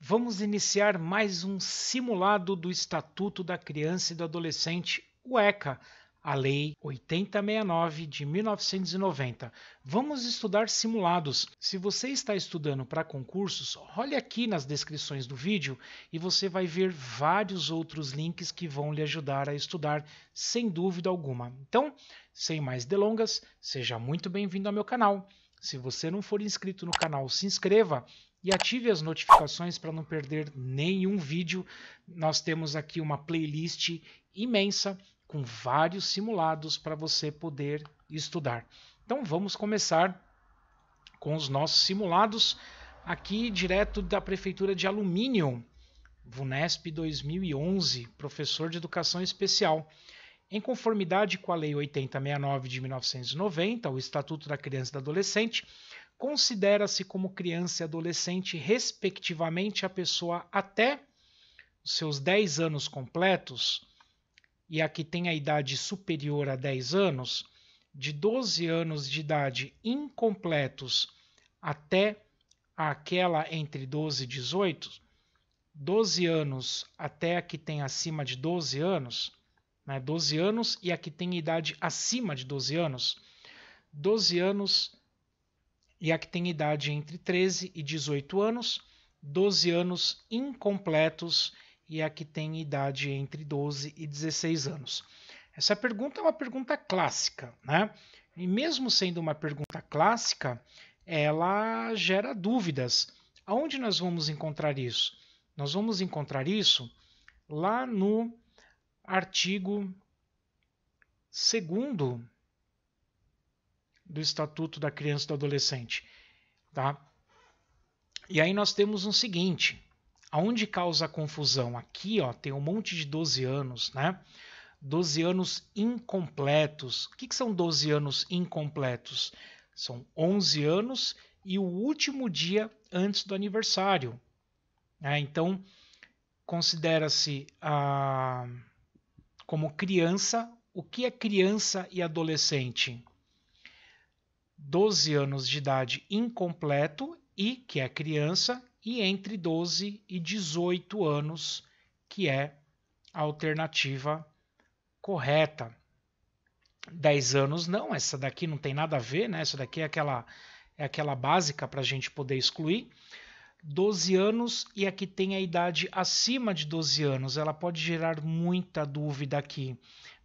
Vamos iniciar mais um simulado do Estatuto da Criança e do Adolescente, o ECA, a Lei 8069 de 1990. Vamos estudar simulados. Se você está estudando para concursos, olhe aqui nas descrições do vídeo e você vai ver vários outros links que vão lhe ajudar a estudar sem dúvida alguma. Então, sem mais delongas, seja muito bem-vindo ao meu canal. Se você não for inscrito no canal, se inscreva e ative as notificações para não perder nenhum vídeo. Nós temos aqui uma playlist imensa com vários simulados para você poder estudar. Então vamos começar com os nossos simulados aqui direto da prefeitura de Alumínio, VUNESP 2011, professor de educação especial. Em conformidade com a Lei 8069 de 1990, o Estatuto da Criança e do Adolescente, considera-se como criança e adolescente, respectivamente, a pessoa até os seus 10 anos completos, e a que tem a idade superior a 10 anos, de 12 anos de idade incompletos até aquela entre 12 e 18, 12 anos até a que tem acima de 12 anos, né, 12 anos e a que tem idade acima de 12 anos, 12 anos e a que tem idade entre 13 e 18 anos, 12 anos incompletos e a que tem idade entre 12 e 16 anos. Essa pergunta é uma pergunta clássica, né? E mesmo sendo uma pergunta clássica, ela gera dúvidas. Aonde nós vamos encontrar isso? Nós vamos encontrar isso lá no artigo 2 do Estatuto da Criança e do Adolescente. Tá? E aí nós temos o um seguinte, aonde causa confusão? Aqui ó, tem um monte de 12 anos, né? 12 anos incompletos. O que, que são 12 anos incompletos? São 11 anos e o último dia antes do aniversário. Né? Então, considera-se ah, como criança. O que é criança e adolescente? 12 anos de idade incompleto e que é criança e entre 12 e 18 anos que é a alternativa correta. 10 anos não, essa daqui não tem nada a ver, né? Essa daqui é aquela é aquela básica para a gente poder excluir. 12 anos e aqui tem a idade acima de 12 anos. Ela pode gerar muita dúvida aqui,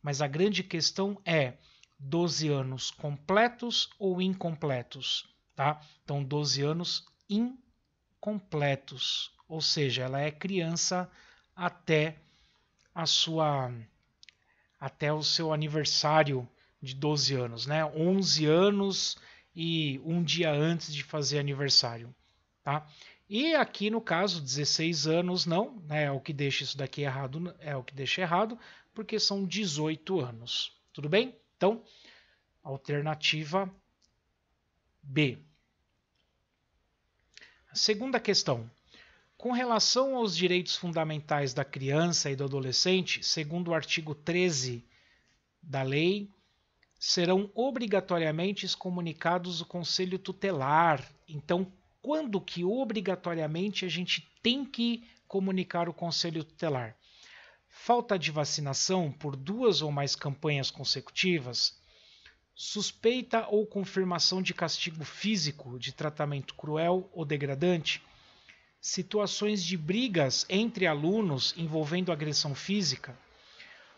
mas a grande questão é 12 anos completos ou incompletos, tá? Então, 12 anos incompletos, ou seja, ela é criança até a sua até o seu aniversário de 12 anos, né? 11 anos e um dia antes de fazer aniversário, tá? E aqui no caso 16 anos não, né? É o que deixa isso daqui errado, é o que deixa errado, porque são 18 anos. Tudo bem? Então, alternativa B. A segunda questão. Com relação aos direitos fundamentais da criança e do adolescente, segundo o artigo 13 da lei, serão obrigatoriamente comunicados o conselho tutelar. Então, quando que obrigatoriamente a gente tem que comunicar o conselho tutelar? falta de vacinação por duas ou mais campanhas consecutivas, suspeita ou confirmação de castigo físico, de tratamento cruel ou degradante, situações de brigas entre alunos envolvendo agressão física,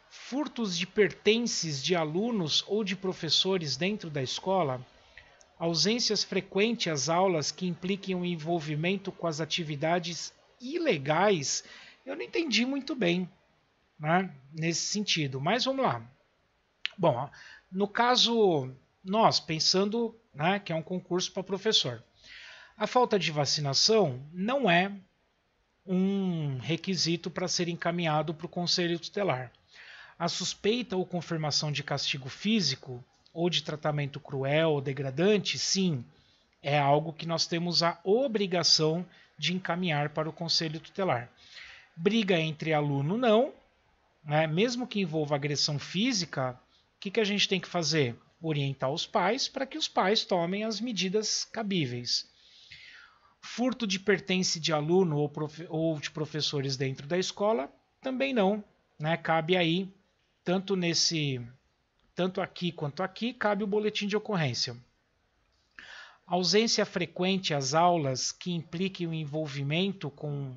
furtos de pertences de alunos ou de professores dentro da escola, ausências frequentes às aulas que impliquem o um envolvimento com as atividades ilegais, eu não entendi muito bem né, nesse sentido. Mas vamos lá. Bom, no caso, nós pensando né, que é um concurso para professor, a falta de vacinação não é um requisito para ser encaminhado para o conselho tutelar. A suspeita ou confirmação de castigo físico ou de tratamento cruel ou degradante, sim, é algo que nós temos a obrigação de encaminhar para o conselho tutelar. Briga entre aluno, não, né, mesmo que envolva agressão física, o que, que a gente tem que fazer? Orientar os pais para que os pais tomem as medidas cabíveis. Furto de pertence de aluno ou, ou de professores dentro da escola, também não. Né? Cabe aí, tanto nesse. Tanto aqui quanto aqui, cabe o boletim de ocorrência. Ausência frequente às aulas que implique o envolvimento com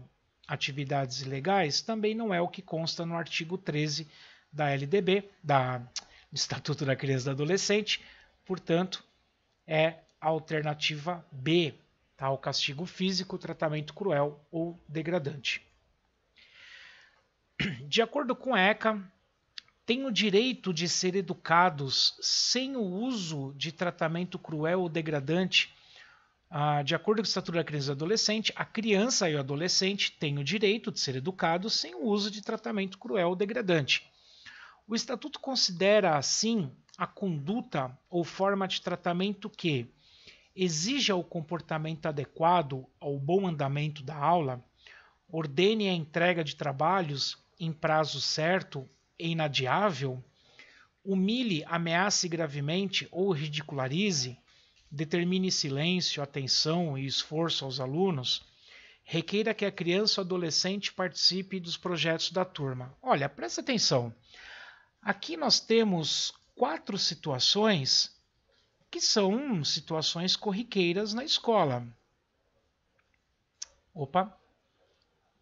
atividades ilegais também não é o que consta no artigo 13 da LDB, da, do Estatuto da Criança e do Adolescente, portanto, é a alternativa B, tá? o castigo físico, tratamento cruel ou degradante. De acordo com a ECA, têm o direito de ser educados sem o uso de tratamento cruel ou degradante ah, de acordo com o Estatuto da Criança e do Adolescente, a criança e o adolescente têm o direito de ser educados sem o uso de tratamento cruel ou degradante. O Estatuto considera, assim, a conduta ou forma de tratamento que exija o comportamento adequado ao bom andamento da aula, ordene a entrega de trabalhos em prazo certo e inadiável, humilhe, ameace gravemente ou ridicularize, determine silêncio, atenção e esforço aos alunos, requeira que a criança ou adolescente participe dos projetos da turma. Olha, presta atenção. Aqui nós temos quatro situações que são situações corriqueiras na escola. Opa,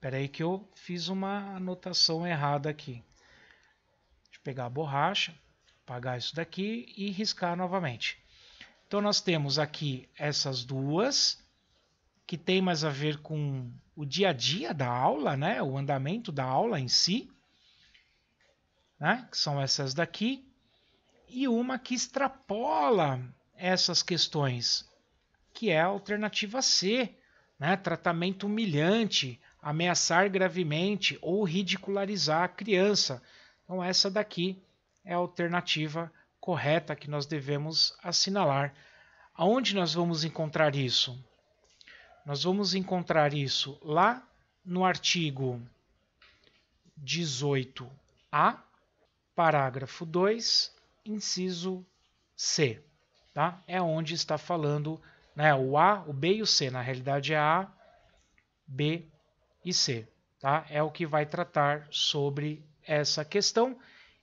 peraí que eu fiz uma anotação errada aqui. Deixa eu pegar a borracha, apagar isso daqui e riscar novamente. Então nós temos aqui essas duas que tem mais a ver com o dia a dia da aula, né? O andamento da aula em si, né? Que são essas daqui e uma que extrapola essas questões, que é a alternativa C, né? Tratamento humilhante, ameaçar gravemente ou ridicularizar a criança. Então essa daqui é a alternativa correta que nós devemos assinalar. Aonde nós vamos encontrar isso? Nós vamos encontrar isso lá no artigo 18A, parágrafo 2, inciso C. Tá? É onde está falando né, o A, o B e o C. Na realidade é A, B e C. Tá? É o que vai tratar sobre essa questão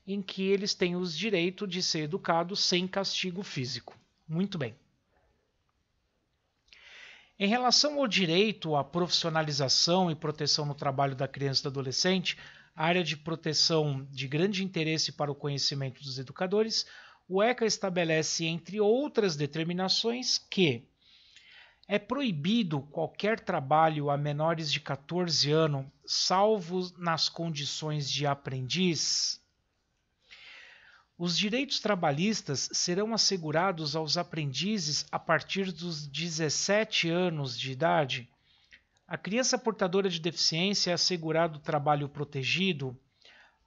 em que eles têm os direitos de ser educados sem castigo físico. Muito bem. Em relação ao direito à profissionalização e proteção no trabalho da criança e do adolescente, área de proteção de grande interesse para o conhecimento dos educadores, o ECA estabelece, entre outras determinações, que é proibido qualquer trabalho a menores de 14 anos, salvo nas condições de aprendiz, os direitos trabalhistas serão assegurados aos aprendizes a partir dos 17 anos de idade. A criança portadora de deficiência é assegurado trabalho protegido.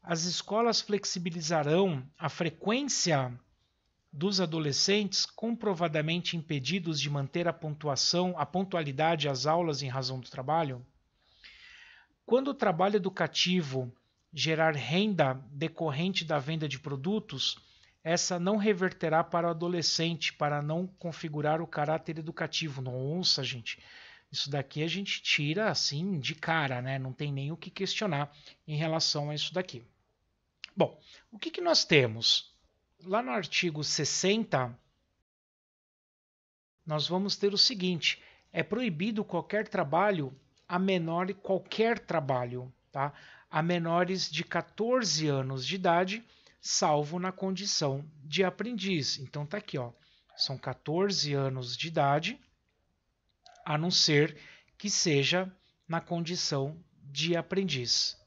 As escolas flexibilizarão a frequência dos adolescentes comprovadamente impedidos de manter a pontuação, a pontualidade às aulas em razão do trabalho? Quando o trabalho educativo gerar renda decorrente da venda de produtos, essa não reverterá para o adolescente, para não configurar o caráter educativo. Nossa, gente, isso daqui a gente tira assim de cara, né? Não tem nem o que questionar em relação a isso daqui. Bom, o que, que nós temos? Lá no artigo 60, nós vamos ter o seguinte: é proibido qualquer trabalho a menor qualquer trabalho. Tá? a menores de 14 anos de idade, salvo na condição de aprendiz. Então tá aqui, ó. São 14 anos de idade, a não ser que seja na condição de aprendiz.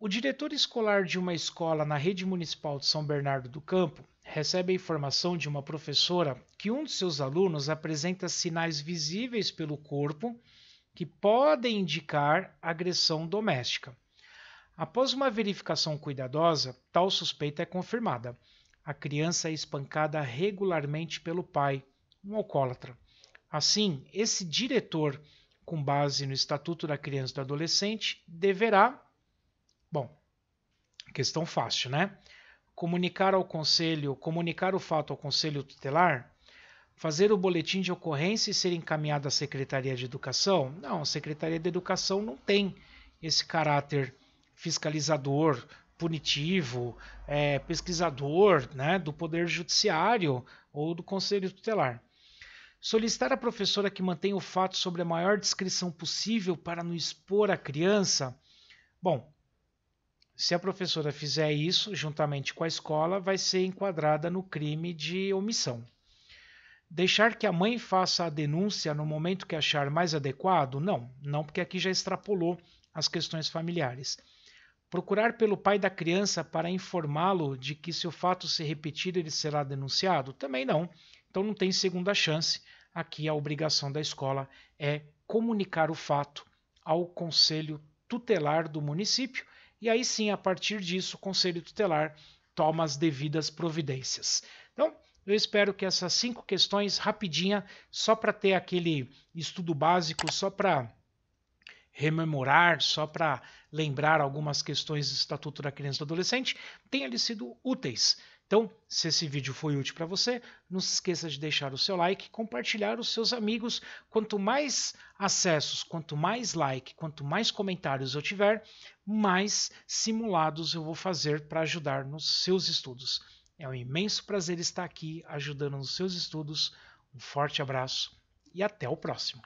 O diretor escolar de uma escola na rede municipal de São Bernardo do Campo recebe a informação de uma professora que um de seus alunos apresenta sinais visíveis pelo corpo que podem indicar agressão doméstica. Após uma verificação cuidadosa, tal suspeita é confirmada. A criança é espancada regularmente pelo pai, um alcoólatra. Assim, esse diretor, com base no Estatuto da Criança e do Adolescente, deverá. Bom, questão fácil, né? Comunicar ao conselho, comunicar o fato ao conselho tutelar fazer o boletim de ocorrência e ser encaminhado à Secretaria de Educação? Não, a Secretaria de Educação não tem esse caráter fiscalizador, punitivo, é, pesquisador né, do Poder Judiciário ou do Conselho Tutelar. Solicitar a professora que mantenha o fato sobre a maior descrição possível para não expor a criança. Bom, se a professora fizer isso, juntamente com a escola, vai ser enquadrada no crime de omissão. Deixar que a mãe faça a denúncia no momento que achar mais adequado? Não, não, porque aqui já extrapolou as questões familiares. Procurar pelo pai da criança para informá-lo de que, se o fato se repetir, ele será denunciado? Também não. Então não tem segunda chance. Aqui a obrigação da escola é comunicar o fato ao conselho tutelar do município e aí sim, a partir disso, o conselho tutelar toma as devidas providências. Então, eu espero que essas cinco questões, rapidinha, só para ter aquele estudo básico, só para rememorar, só para lembrar algumas questões do Estatuto da Criança e do Adolescente, tenham lhe sido úteis. Então, se esse vídeo foi útil para você, não se esqueça de deixar o seu like, compartilhar os seus amigos. Quanto mais acessos, quanto mais like, quanto mais comentários eu tiver, mais simulados eu vou fazer para ajudar nos seus estudos. É um imenso prazer estar aqui ajudando nos seus estudos. Um forte abraço e até o próximo!